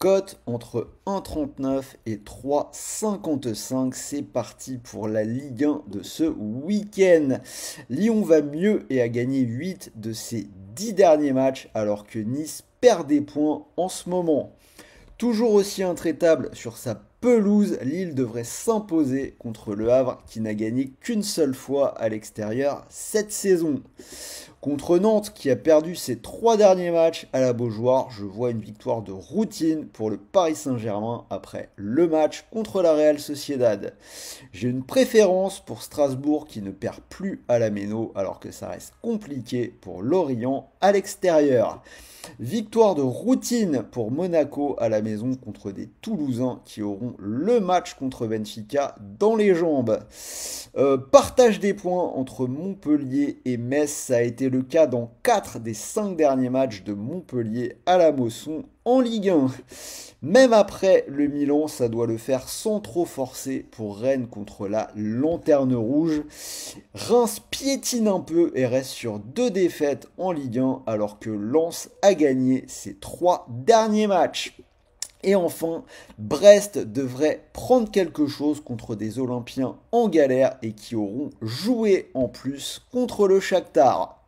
cote entre 1,39 et 3,55. C'est parti pour la Ligue 1 de ce week-end. Lyon va mieux et a gagné 8 de ses 10 derniers matchs alors que Nice perd des points en ce moment. Toujours aussi intraitable sur sa pelouse, Lille devrait s'imposer contre Le Havre qui n'a gagné qu'une seule fois à l'extérieur cette saison. Contre Nantes qui a perdu ses trois derniers matchs à la Beaujoire, je vois une victoire de routine pour le Paris Saint-Germain après le match contre la Real Sociedad. J'ai une préférence pour Strasbourg qui ne perd plus à la Méno alors que ça reste compliqué pour Lorient à l'extérieur. Victoire de routine pour Monaco à la maison contre des Toulousains qui auront le match contre Benfica dans les jambes. Euh, partage des points entre Montpellier et Metz, ça a été le cas dans 4 des 5 derniers matchs de Montpellier à la Mosson en Ligue 1. Même après le Milan, ça doit le faire sans trop forcer pour Rennes contre la Lanterne Rouge. Reims piétine un peu et reste sur deux défaites en Ligue 1 alors que Lens a gagné ses trois derniers matchs. Et enfin, Brest devrait prendre quelque chose contre des Olympiens en galère et qui auront joué en plus contre le Shakhtar.